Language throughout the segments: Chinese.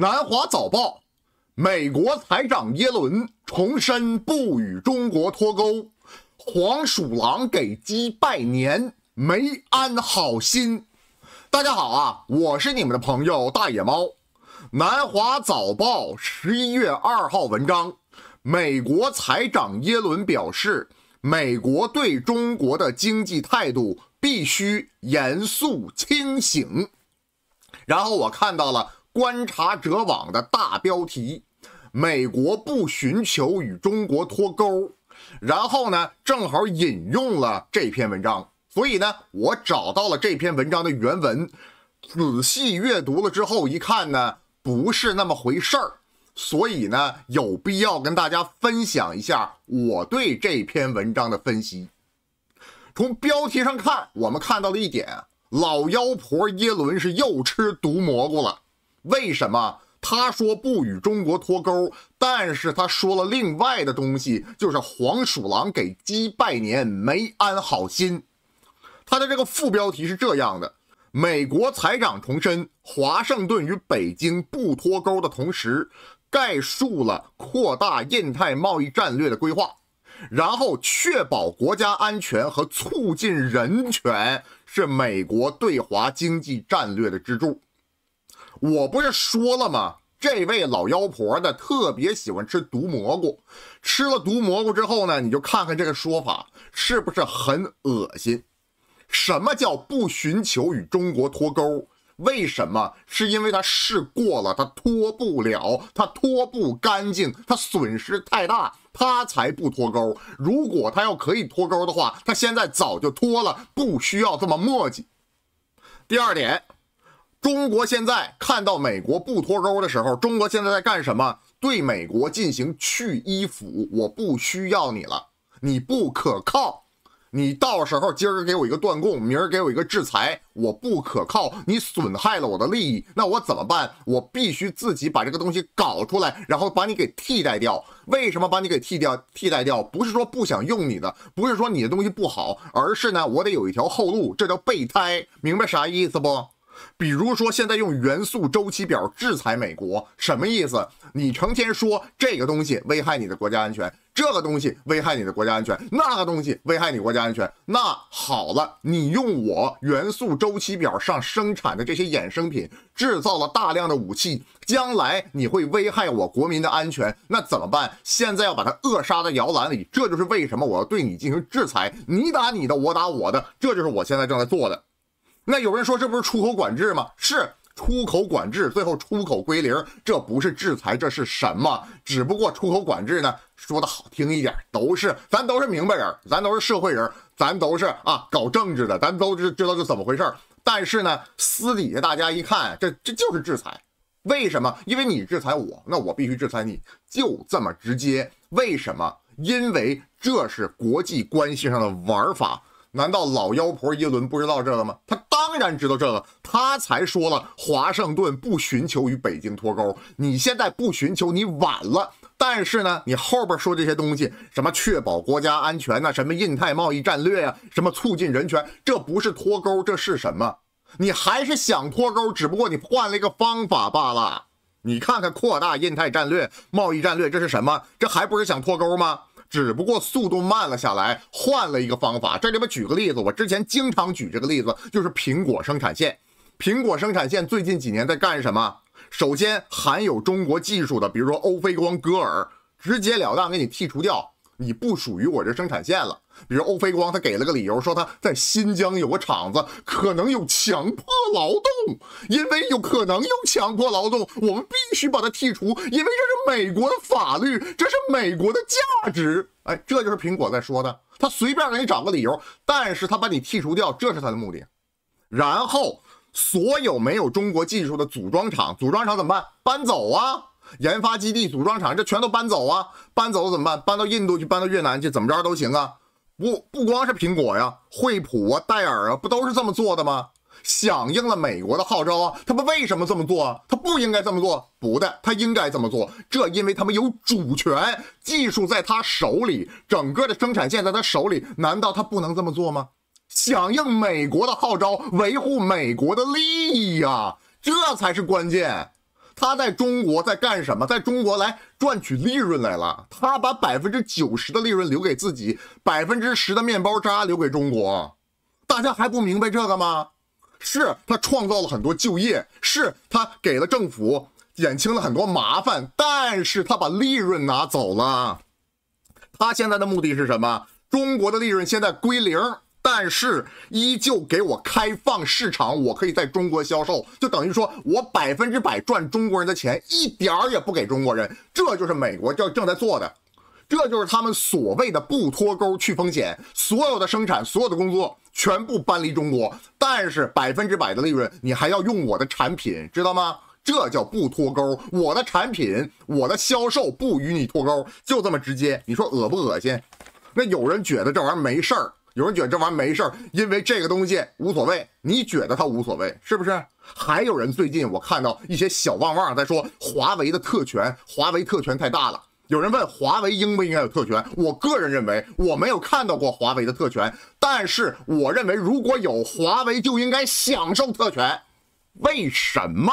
南华早报，美国财长耶伦重申不与中国脱钩。黄鼠狼给鸡拜年，没安好心。大家好啊，我是你们的朋友大野猫。南华早报十一月二号文章，美国财长耶伦表示，美国对中国的经济态度必须严肃清醒。然后我看到了。观察者网的大标题：“美国不寻求与中国脱钩。”然后呢，正好引用了这篇文章。所以呢，我找到了这篇文章的原文，仔细阅读了之后一看呢，不是那么回事儿。所以呢，有必要跟大家分享一下我对这篇文章的分析。从标题上看，我们看到了一点：老妖婆耶伦是又吃毒蘑菇了。为什么他说不与中国脱钩，但是他说了另外的东西，就是黄鼠狼给鸡拜年没安好心。他的这个副标题是这样的：美国财长重申华盛顿与北京不脱钩的同时，概述了扩大印太贸易战略的规划，然后确保国家安全和促进人权是美国对华经济战略的支柱。我不是说了吗？这位老妖婆的特别喜欢吃毒蘑菇，吃了毒蘑菇之后呢，你就看看这个说法是不是很恶心？什么叫不寻求与中国脱钩？为什么？是因为他试过了，他脱不了，他脱不干净，他损失太大，他才不脱钩。如果他要可以脱钩的话，他现在早就脱了，不需要这么墨迹。第二点。中国现在看到美国不脱钩的时候，中国现在在干什么？对美国进行去依附，我不需要你了，你不可靠，你到时候今儿给我一个断供，明儿给我一个制裁，我不可靠，你损害了我的利益，那我怎么办？我必须自己把这个东西搞出来，然后把你给替代掉。为什么把你给替掉？替代掉不是说不想用你的，不是说你的东西不好，而是呢，我得有一条后路，这叫备胎，明白啥意思不？比如说，现在用元素周期表制裁美国，什么意思？你成天说这个东西危害你的国家安全，这个东西危害你的国家安全，那个东西危害你国家安全。那好了，你用我元素周期表上生产的这些衍生品制造了大量的武器，将来你会危害我国民的安全，那怎么办？现在要把它扼杀在摇篮里，这就是为什么我要对你进行制裁。你打你的，我打我的，这就是我现在正在做的。那有人说这不是出口管制吗？是出口管制，最后出口归零，这不是制裁，这是什么？只不过出口管制呢，说的好听一点，都是咱都是明白人，咱都是社会人，咱都是啊搞政治的，咱都知知道这怎么回事。但是呢，私底下大家一看，这这就是制裁，为什么？因为你制裁我，那我必须制裁你，就这么直接。为什么？因为这是国际关系上的玩法。难道老妖婆耶伦不知道这个吗？他？当然知道这个，他才说了华盛顿不寻求与北京脱钩。你现在不寻求，你晚了。但是呢，你后边说这些东西，什么确保国家安全呐，什么印太贸易战略呀，什么促进人权，这不是脱钩，这是什么？你还是想脱钩，只不过你换了一个方法罢了。你看看扩大印太战略贸易战略，这是什么？这还不是想脱钩吗？只不过速度慢了下来，换了一个方法。这里边举个例子，我之前经常举这个例子，就是苹果生产线。苹果生产线最近几年在干什么？首先，含有中国技术的，比如说欧菲光、歌尔，直截了当给你剔除掉。你不属于我这生产线了。比如欧菲光，他给了个理由，说他在新疆有个厂子，可能有强迫劳动，因为有可能有强迫劳动，我们必须把它剔除，因为这是美国的法律，这是美国的价值。哎，这就是苹果在说的，他随便给你找个理由，但是他把你剔除掉，这是他的目的。然后所有没有中国技术的组装厂，组装厂怎么办？搬走啊！研发基地、组装厂，这全都搬走啊！搬走怎么办？搬到印度去，搬到越南去，怎么着都行啊！不不光是苹果呀，惠普啊、戴尔啊，不都是这么做的吗？响应了美国的号召啊！他们为什么这么做啊？他不应该这么做？不的，他应该这么做。这因为他们有主权，技术在他手里，整个的生产线在他手里，难道他不能这么做吗？响应美国的号召，维护美国的利益呀！这才是关键。他在中国在干什么？在中国来赚取利润来了。他把百分之九十的利润留给自己，百分之十的面包渣留给中国。大家还不明白这个吗？是他创造了很多就业，是他给了政府减轻了很多麻烦，但是他把利润拿走了。他现在的目的是什么？中国的利润现在归零。但是依旧给我开放市场，我可以在中国销售，就等于说我百分之百赚中国人的钱，一点儿也不给中国人。这就是美国正正在做的，这就是他们所谓的不脱钩去风险，所有的生产，所有的工作全部搬离中国，但是百分之百的利润，你还要用我的产品，知道吗？这叫不脱钩，我的产品，我的销售不与你脱钩，就这么直接。你说恶不恶心？那有人觉得这玩意儿没事儿。有人觉得这玩意儿没事儿，因为这个东西无所谓。你觉得它无所谓是不是？还有人最近我看到一些小旺旺在说华为的特权，华为特权太大了。有人问华为应不应该有特权，我个人认为我没有看到过华为的特权，但是我认为如果有华为就应该享受特权。为什么？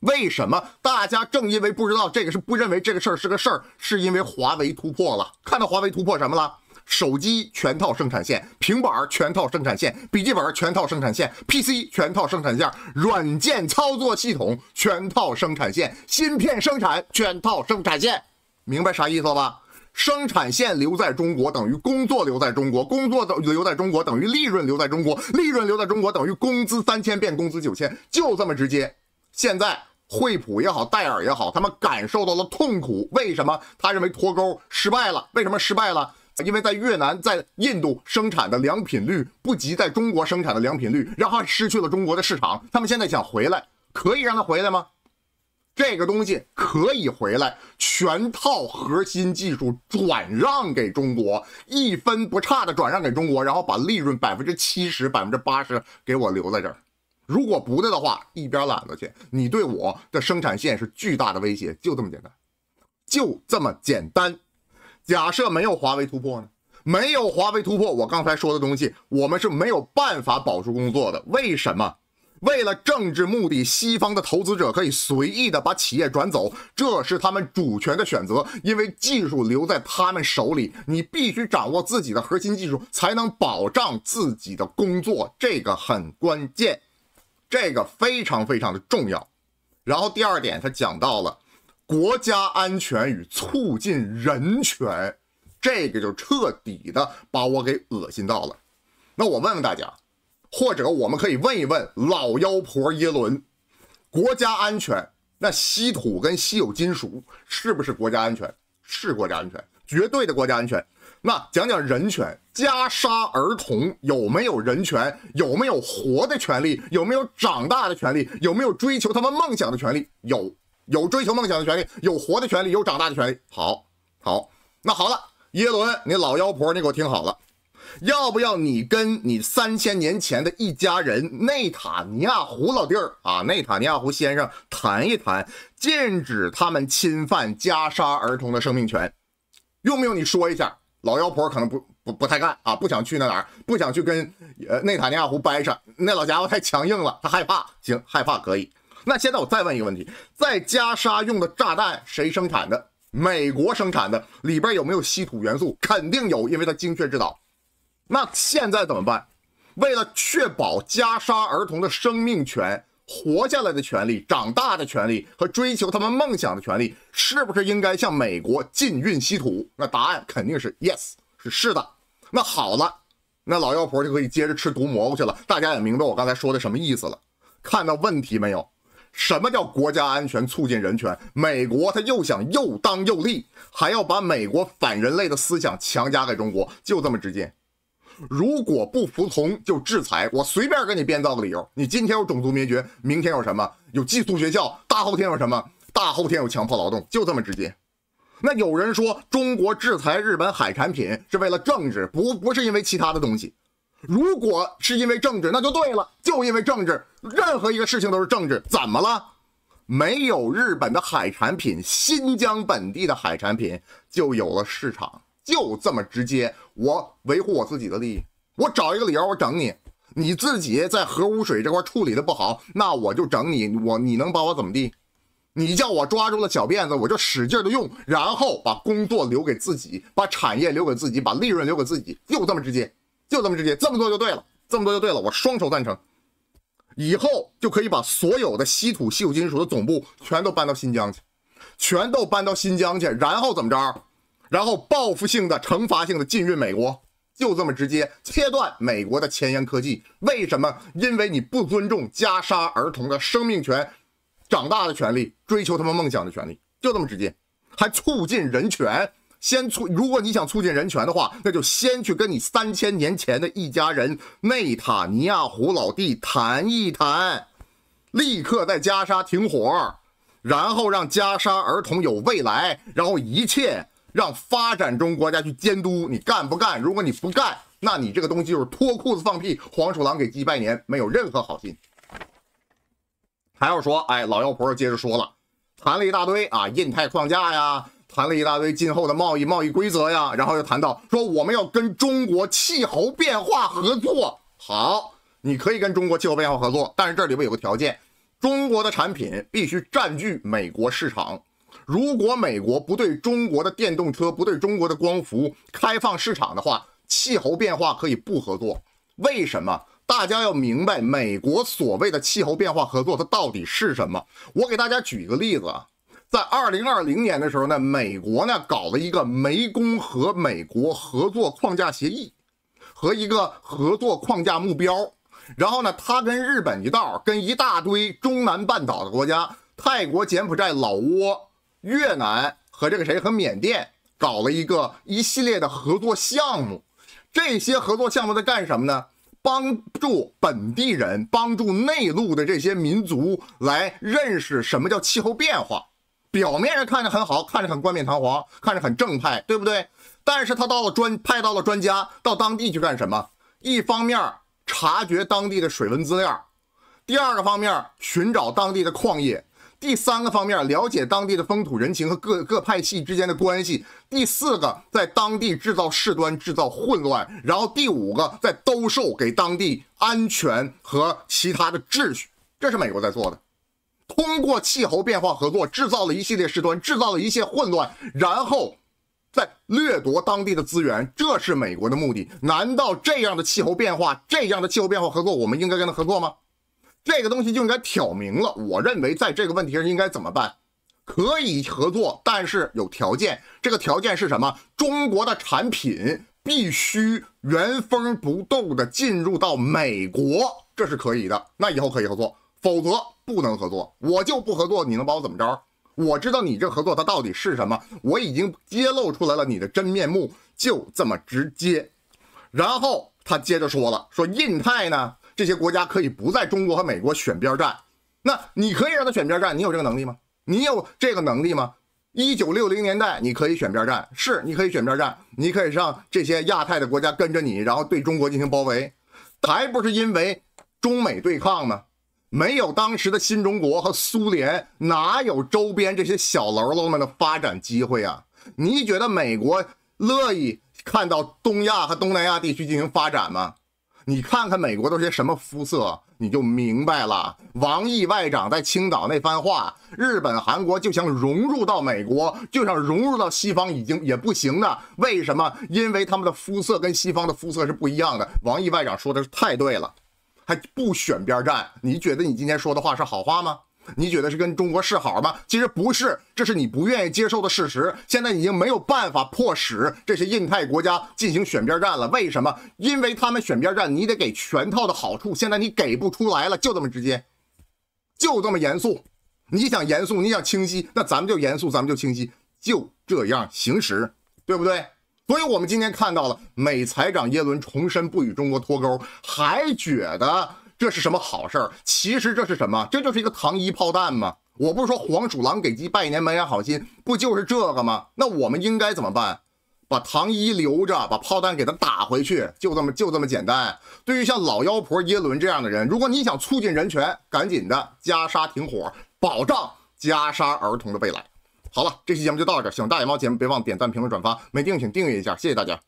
为什么？大家正因为不知道这个是不认为这个事儿是个事儿，是因为华为突破了。看到华为突破什么了？手机全套生产线，平板儿全套生产线，笔记本儿全套生产线，PC 全套生产线，软件操作系统全套生产线，芯片生产全套生产线，明白啥意思了吧？生产线留在中国等于工作留在中国，工作走留在中国等于利润留在中国，利润留在中国等于工资三千变工资九千，就这么直接。现在惠普也好，戴尔也好，他们感受到了痛苦。为什么他认为脱钩失败了？为什么失败了？因为在越南、在印度生产的良品率不及在中国生产的良品率，然后失去了中国的市场。他们现在想回来，可以让他回来吗？这个东西可以回来，全套核心技术转让给中国，一分不差的转让给中国，然后把利润百分之七十、百分之八十给我留在这儿。如果不对的话，一边揽子去。你对我的生产线是巨大的威胁，就这么简单，就这么简单。假设没有华为突破呢？没有华为突破，我刚才说的东西，我们是没有办法保住工作的。为什么？为了政治目的，西方的投资者可以随意的把企业转走，这是他们主权的选择。因为技术留在他们手里，你必须掌握自己的核心技术，才能保障自己的工作。这个很关键，这个非常非常的重要。然后第二点，他讲到了。国家安全与促进人权，这个就彻底的把我给恶心到了。那我问问大家，或者我们可以问一问老妖婆耶伦，国家安全？那稀土跟稀有金属是不是国家安全？是国家安全，绝对的国家安全。那讲讲人权，加沙儿童有没有人权？有没有活的权利？有没有长大的权利？有没有追求他们梦想的权利？有。有追求梦想的权利，有活的权利，有长大的权利。好好，那好了，耶伦，你老妖婆，你给我听好了，要不要你跟你三千年前的一家人内塔尼亚胡老弟儿啊，内塔尼亚胡先生谈一谈，禁止他们侵犯加沙儿童的生命权，用不用你说一下？老妖婆可能不不不太干啊，不想去那哪儿，不想去跟呃内塔尼亚胡掰扯，那老家伙太强硬了，他害怕，行，害怕可以。那现在我再问一个问题，在加沙用的炸弹谁生产的？美国生产的，里边有没有稀土元素？肯定有，因为它精确制导。那现在怎么办？为了确保加沙儿童的生命权、活下来的权利、长大的权利和追求他们梦想的权利，是不是应该向美国禁运稀土？那答案肯定是 yes，是是的。那好了，那老妖婆就可以接着吃毒蘑菇去了。大家也明白我刚才说的什么意思了，看到问题没有？什么叫国家安全促进人权？美国他又想又当又立，还要把美国反人类的思想强加给中国，就这么直接。如果不服从就制裁，我随便给你编造个理由。你今天有种族灭绝，明天有什么？有寄宿学校，大后天有什么？大后天有强迫劳动，就这么直接。那有人说中国制裁日本海产品是为了政治，不不是因为其他的东西。如果是因为政治，那就对了，就因为政治，任何一个事情都是政治，怎么了？没有日本的海产品，新疆本地的海产品就有了市场，就这么直接。我维护我自己的利益，我找一个理由，我整你。你自己在核污水这块处理的不好，那我就整你。我你能把我怎么地？你叫我抓住了小辫子，我就使劲的用，然后把工作留给自己，把产业留给自己，把利润留给自己，就这么直接。就这么直接，这么做就对了，这么做就对了，我双手赞成。以后就可以把所有的稀土、稀有金属的总部全都搬到新疆去，全都搬到新疆去，然后怎么着？然后报复性的、惩罚性的禁运美国，就这么直接切断美国的前沿科技。为什么？因为你不尊重加沙儿童的生命权、长大的权利、追求他们梦想的权利。就这么直接，还促进人权。先促，如果你想促进人权的话，那就先去跟你三千年前的一家人内塔尼亚胡老弟谈一谈，立刻在加沙停火，然后让加沙儿童有未来，然后一切让发展中国家去监督你干不干？如果你不干，那你这个东西就是脱裤子放屁，黄鼠狼给鸡拜年，没有任何好心。还要说，哎，老妖婆接着说了，谈了一大堆啊，印太框架呀。谈了一大堆今后的贸易贸易规则呀，然后又谈到说我们要跟中国气候变化合作。好，你可以跟中国气候变化合作，但是这里边有个条件：中国的产品必须占据美国市场。如果美国不对中国的电动车、不对中国的光伏开放市场的话，气候变化可以不合作。为什么？大家要明白，美国所谓的气候变化合作，它到底是什么？我给大家举一个例子。在二零二零年的时候呢，美国呢搞了一个湄公河美国合作框架协议和一个合作框架目标，然后呢，他跟日本一道，跟一大堆中南半岛的国家，泰国、柬埔寨、老挝、越南和这个谁和缅甸搞了一个一系列的合作项目。这些合作项目在干什么呢？帮助本地人，帮助内陆的这些民族来认识什么叫气候变化。表面上看着很好，看着很冠冕堂皇，看着很正派，对不对？但是他到了专派到了专家，到当地去干什么？一方面儿察觉当地的水文资料，第二个方面儿寻找当地的矿业，第三个方面了解当地的风土人情和各各派系之间的关系，第四个在当地制造事端，制造混乱，然后第五个在兜售给当地安全和其他的秩序，这是美国在做的。通过气候变化合作，制造了一系列事端，制造了一系列混乱，然后再掠夺当地的资源，这是美国的目的。难道这样的气候变化，这样的气候变化合作，我们应该跟他合作吗？这个东西就应该挑明了。我认为在这个问题上应该怎么办？可以合作，但是有条件。这个条件是什么？中国的产品必须原封不动的进入到美国，这是可以的。那以后可以合作。否则不能合作，我就不合作。你能把我怎么着？我知道你这合作它到底是什么，我已经揭露出来了你的真面目，就这么直接。然后他接着说了：“说印太呢，这些国家可以不在中国和美国选边站。那你可以让他选边站，你有这个能力吗？你有这个能力吗？一九六零年代你可以选边站，是你可以选边站，你可以上这些亚太的国家跟着你，然后对中国进行包围，还不是因为中美对抗吗？”没有当时的新中国和苏联，哪有周边这些小喽啰们的发展机会啊？你觉得美国乐意看到东亚和东南亚地区进行发展吗？你看看美国都是些什么肤色，你就明白了。王毅外长在青岛那番话，日本、韩国就想融入到美国，就想融入到西方，已经也不行了。为什么？因为他们的肤色跟西方的肤色是不一样的。王毅外长说的是太对了。他不选边站，你觉得你今天说的话是好话吗？你觉得是跟中国示好吗？其实不是，这是你不愿意接受的事实。现在已经没有办法迫使这些印太国家进行选边站了。为什么？因为他们选边站，你得给全套的好处。现在你给不出来了，就这么直接，就这么严肃。你想严肃，你想清晰，那咱们就严肃，咱们就清晰，就这样行驶，对不对？所以，我们今天看到了美财长耶伦重申不与中国脱钩，还觉得这是什么好事儿？其实这是什么？这就是一个糖衣炮弹吗？我不是说黄鼠狼给鸡拜年没眼好心，不就是这个吗？那我们应该怎么办？把糖衣留着，把炮弹给他打回去，就这么就这么简单。对于像老妖婆耶伦这样的人，如果你想促进人权，赶紧的加沙停火，保障加沙儿童的未来。好了，这期节目就到这。喜欢大眼猫节目，别忘点赞、评论、转发。没订请订阅一下，谢谢大家。